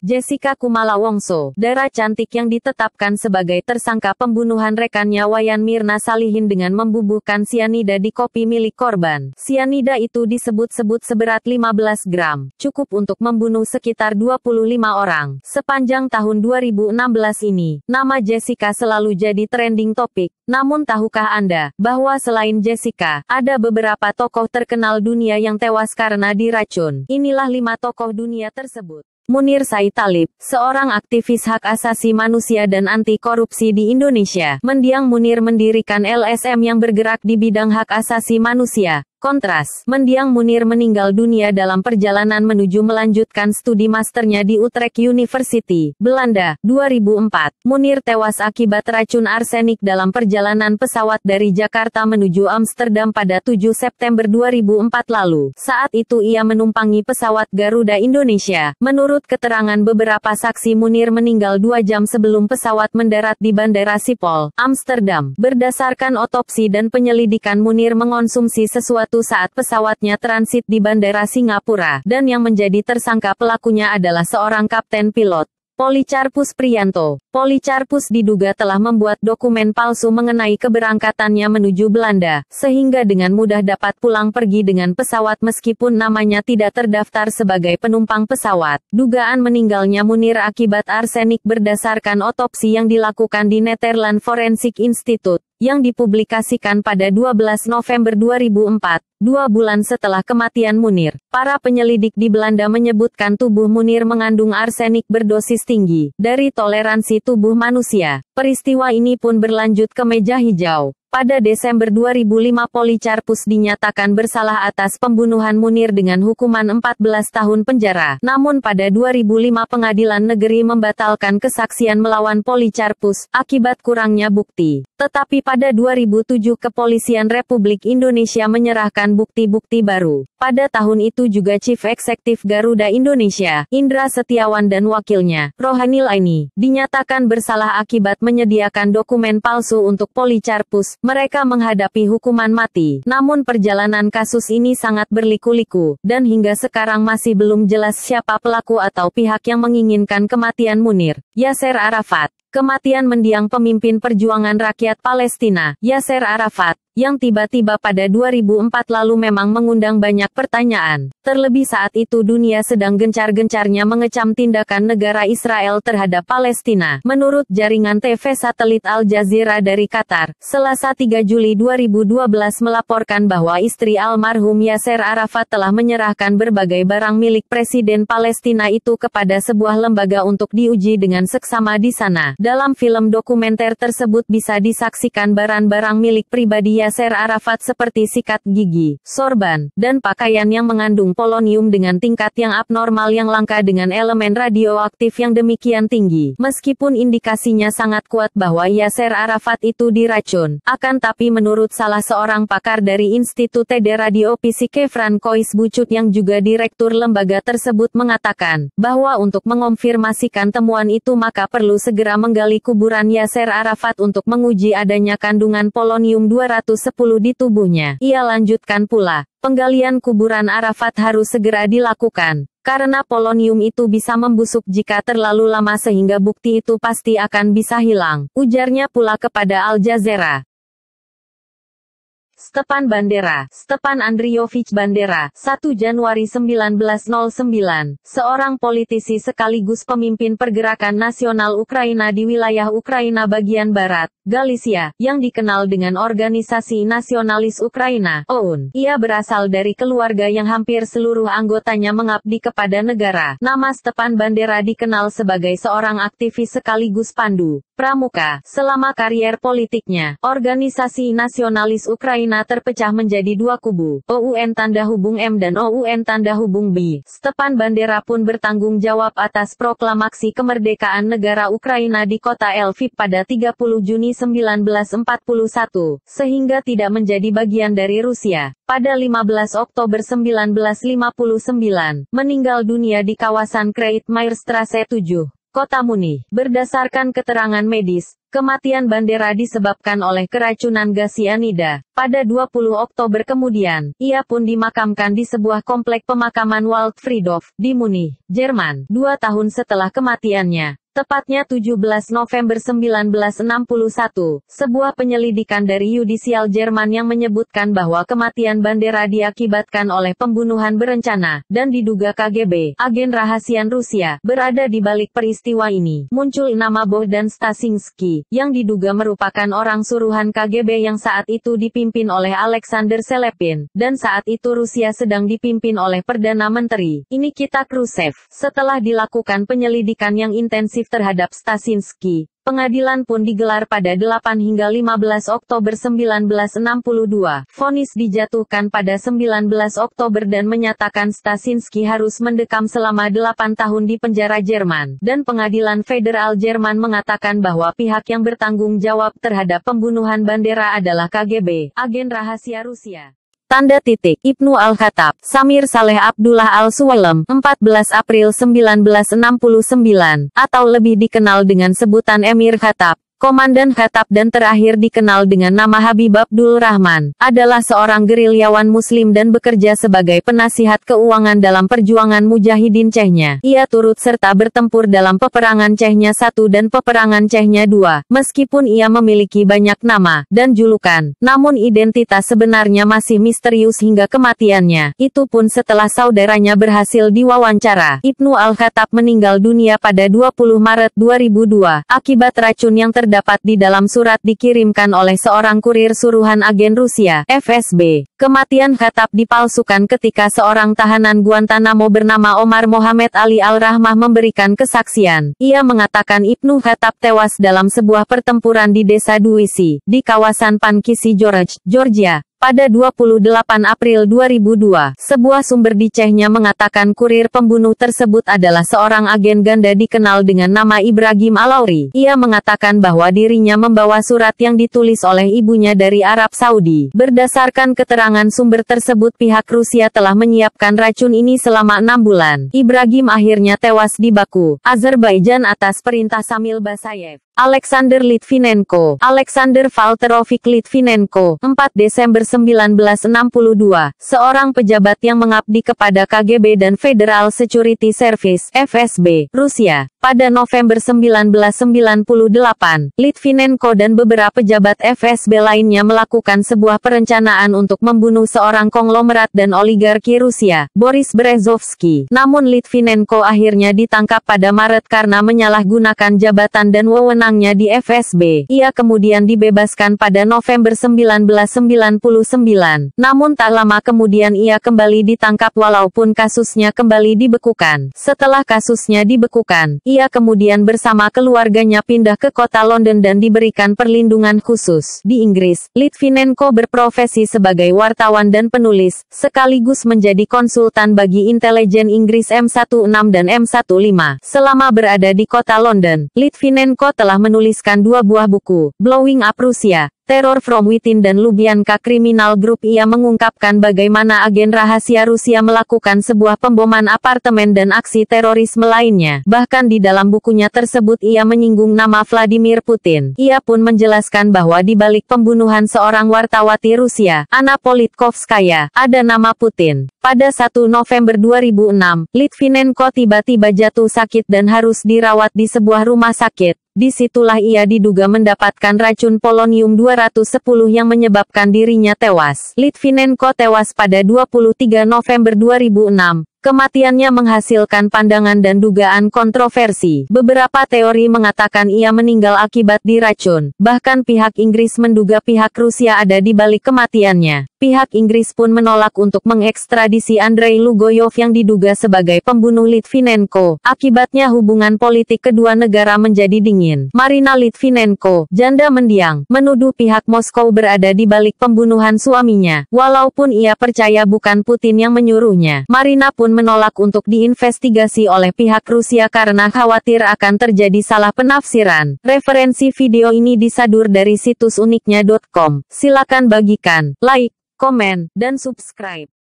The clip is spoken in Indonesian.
Jessica Kumala Wongso, darah cantik yang ditetapkan sebagai tersangka pembunuhan rekannya Wayan Mirna Salihin dengan membubuhkan sianida di kopi milik korban. Sianida itu disebut-sebut seberat 15 gram, cukup untuk membunuh sekitar 25 orang. Sepanjang tahun 2016 ini, nama Jessica selalu jadi trending topik. Namun tahukah Anda, bahwa selain Jessica, ada beberapa tokoh terkenal dunia yang tewas karena diracun. Inilah lima tokoh dunia tersebut. Munir Said Talib, seorang aktivis hak asasi manusia dan anti korupsi di Indonesia. Mendiang Munir mendirikan LSM yang bergerak di bidang hak asasi manusia. Kontras, mendiang Munir meninggal dunia dalam perjalanan menuju melanjutkan studi masternya di Utrecht University, Belanda, 2004. Munir tewas akibat racun arsenik dalam perjalanan pesawat dari Jakarta menuju Amsterdam pada 7 September 2004 lalu. Saat itu ia menumpangi pesawat Garuda Indonesia. Menurut keterangan beberapa saksi Munir meninggal dua jam sebelum pesawat mendarat di Bandara Sipol, Amsterdam. Berdasarkan otopsi dan penyelidikan Munir mengonsumsi sesuatu saat pesawatnya transit di Bandara Singapura, dan yang menjadi tersangka pelakunya adalah seorang kapten pilot. Policarpus Prianto. Policarpus diduga telah membuat dokumen palsu mengenai keberangkatannya menuju Belanda, sehingga dengan mudah dapat pulang pergi dengan pesawat meskipun namanya tidak terdaftar sebagai penumpang pesawat. Dugaan meninggalnya Munir akibat arsenik berdasarkan otopsi yang dilakukan di Netherlands Forensic Institute yang dipublikasikan pada 12 November 2004, Dua bulan setelah kematian Munir, para penyelidik di Belanda menyebutkan tubuh Munir mengandung arsenik berdosis tinggi dari toleransi tubuh manusia. Peristiwa ini pun berlanjut ke meja hijau. Pada Desember 2005 Policarpus dinyatakan bersalah atas pembunuhan Munir dengan hukuman 14 tahun penjara. Namun pada 2005 pengadilan negeri membatalkan kesaksian melawan Policarpus akibat kurangnya bukti. Tetapi pada 2007 kepolisian Republik Indonesia menyerahkan menemukan bukti-bukti baru. Pada tahun itu juga Chief Executive Garuda Indonesia, Indra Setiawan dan wakilnya, Rohani Laini, dinyatakan bersalah akibat menyediakan dokumen palsu untuk Policarpus. Mereka menghadapi hukuman mati. Namun perjalanan kasus ini sangat berliku-liku, dan hingga sekarang masih belum jelas siapa pelaku atau pihak yang menginginkan kematian Munir. Yasser Arafat Kematian mendiang pemimpin perjuangan rakyat Palestina, Yasser Arafat, yang tiba-tiba pada 2004 lalu memang mengundang banyak pertanyaan. Terlebih saat itu dunia sedang gencar-gencarnya mengecam tindakan negara Israel terhadap Palestina. Menurut jaringan TV satelit Al Jazeera dari Qatar, Selasa 3 Juli 2012 melaporkan bahwa istri almarhum Yasser Arafat telah menyerahkan berbagai barang milik Presiden Palestina itu kepada sebuah lembaga untuk diuji dengan seksama di sana. Dalam film dokumenter tersebut bisa disaksikan barang-barang milik pribadi Yasser Arafat seperti sikat gigi, sorban, dan pakaian yang mengandung polonium dengan tingkat yang abnormal yang langka dengan elemen radioaktif yang demikian tinggi. Meskipun indikasinya sangat kuat bahwa Yasser Arafat itu diracun, akan tapi menurut salah seorang pakar dari Institut de Radiofisike Francois Bucut yang juga direktur lembaga tersebut mengatakan, bahwa untuk mengonfirmasikan temuan itu maka perlu segera meng menggali kuburan Yasser Arafat untuk menguji adanya kandungan polonium 210 di tubuhnya. Ia lanjutkan pula, penggalian kuburan Arafat harus segera dilakukan, karena polonium itu bisa membusuk jika terlalu lama sehingga bukti itu pasti akan bisa hilang. Ujarnya pula kepada Al Jazeera. Stepan Bandera, Stepan Andriyovich Bandera, 1 Januari 1909, seorang politisi sekaligus pemimpin pergerakan nasional Ukraina di wilayah Ukraina bagian barat, Galicia, yang dikenal dengan Organisasi Nasionalis Ukraina, OUN. Ia berasal dari keluarga yang hampir seluruh anggotanya mengabdi kepada negara. Nama Stepan Bandera dikenal sebagai seorang aktivis sekaligus pandu, pramuka, selama karier politiknya. Organisasi Nasionalis Ukraina China terpecah menjadi dua kubu, OUN tanda hubung M dan OUN tanda hubung B. Stepan Bandera pun bertanggung jawab atas proklamasi kemerdekaan negara Ukraina di kota Lviv pada 30 Juni 1941, sehingga tidak menjadi bagian dari Rusia. Pada 15 Oktober 1959, meninggal dunia di kawasan Kreit 7. Kota Munich. Berdasarkan keterangan medis, Kematian Bandera disebabkan oleh keracunan gas cyanida. Pada 20 Oktober kemudian, ia pun dimakamkan di sebuah komplek pemakaman Waldfriedhof di Munich, Jerman, dua tahun setelah kematiannya. Tepatnya 17 November 1961, sebuah penyelidikan dari yudisial Jerman yang menyebutkan bahwa kematian Bandera diakibatkan oleh pembunuhan berencana, dan diduga KGB, agen rahasia Rusia, berada di balik peristiwa ini. Muncul nama Bohdan Stasinski, yang diduga merupakan orang suruhan KGB yang saat itu dipimpin oleh Alexander Selepin, dan saat itu Rusia sedang dipimpin oleh Perdana Menteri, Ini kita Khrushchev. Setelah dilakukan penyelidikan yang intensif masif terhadap Stasinski. Pengadilan pun digelar pada 8 hingga 15 Oktober 1962. Vonis dijatuhkan pada 19 Oktober dan menyatakan Stasinski harus mendekam selama 8 tahun di penjara Jerman. Dan pengadilan federal Jerman mengatakan bahwa pihak yang bertanggung jawab terhadap pembunuhan Bandera adalah KGB, agen rahasia Rusia. Tanda titik Ibnu Al-Khattab, Samir Saleh Abdullah al suwalem 14 April 1969, atau lebih dikenal dengan sebutan Emir Khattab, Komandan Khatab dan terakhir dikenal dengan nama Habib Abdul Rahman, adalah seorang gerilyawan muslim dan bekerja sebagai penasihat keuangan dalam perjuangan Mujahidin Cehnya. Ia turut serta bertempur dalam peperangan Cehnya I dan peperangan Cehnya II, meskipun ia memiliki banyak nama dan julukan, namun identitas sebenarnya masih misterius hingga kematiannya. Itu pun setelah saudaranya berhasil diwawancara. Ibnu Al-Khattab meninggal dunia pada 20 Maret 2002, akibat racun yang terdapat terdapat di dalam surat dikirimkan oleh seorang kurir suruhan agen Rusia, FSB. Kematian Khatap dipalsukan ketika seorang tahanan Guantanamo bernama Omar Mohamed Ali Al-Rahmah memberikan kesaksian. Ia mengatakan Ibnu Khatab tewas dalam sebuah pertempuran di desa Duisi, di kawasan Pankisi George, Georgia, pada 28 April 2002, sebuah sumber di Chechnya mengatakan kurir pembunuh tersebut adalah seorang agen ganda dikenal dengan nama Ibrahim Alauri. Ia mengatakan bahwa dirinya membawa surat yang ditulis oleh ibunya dari Arab Saudi. Berdasarkan keterangan sumber tersebut pihak Rusia telah menyiapkan racun ini selama enam bulan. Ibrahim akhirnya tewas di Baku, Azerbaijan atas perintah Samil Basayev. Alexander Litvinenko, Alexander Valterovich Litvinenko, 4 Desember 1962, seorang pejabat yang mengabdi kepada KGB dan Federal Security Service (FSB) Rusia. Pada November 1998, Litvinenko dan beberapa pejabat FSB lainnya melakukan sebuah perencanaan untuk membunuh seorang konglomerat dan oligarki Rusia, Boris Berezovsky. Namun Litvinenko akhirnya ditangkap pada Maret karena menyalahgunakan jabatan dan wewenangnya di FSB. Ia kemudian dibebaskan pada November 1999. Namun tak lama kemudian ia kembali ditangkap walaupun kasusnya kembali dibekukan. Setelah kasusnya dibekukan, ia kemudian bersama keluarganya pindah ke kota London dan diberikan perlindungan khusus. Di Inggris, Litvinenko berprofesi sebagai wartawan dan penulis, sekaligus menjadi konsultan bagi intelijen Inggris M16 dan M15. Selama berada di kota London, Litvinenko telah menuliskan dua buah buku, Blowing Up Rusia, Terror from Within dan Lubianka Criminal Group ia mengungkapkan bagaimana agen rahasia Rusia melakukan sebuah pemboman apartemen dan aksi terorisme lainnya. Bahkan di dalam bukunya tersebut ia menyinggung nama Vladimir Putin. Ia pun menjelaskan bahwa di balik pembunuhan seorang wartawati Rusia, Anna Politkovskaya, ada nama Putin. Pada 1 November 2006, Litvinenko tiba-tiba jatuh sakit dan harus dirawat di sebuah rumah sakit disitulah ia diduga mendapatkan racun polonium 210 yang menyebabkan dirinya tewas. Litvinenko tewas pada 23 November 2006. Kematiannya menghasilkan pandangan dan dugaan kontroversi. Beberapa teori mengatakan ia meninggal akibat diracun. Bahkan pihak Inggris menduga pihak Rusia ada di balik kematiannya. Pihak Inggris pun menolak untuk mengekstradisi Andrei Lugoyov yang diduga sebagai pembunuh Litvinenko. Akibatnya hubungan politik kedua negara menjadi dingin. Marina Litvinenko, janda mendiang, menuduh pihak Moskow berada di balik pembunuhan suaminya. Walaupun ia percaya bukan Putin yang menyuruhnya. Marina pun pun menolak untuk diinvestigasi oleh pihak Rusia karena khawatir akan terjadi salah penafsiran. Referensi video ini disadur dari situs uniknya.com. Silakan bagikan, like, komen, dan subscribe.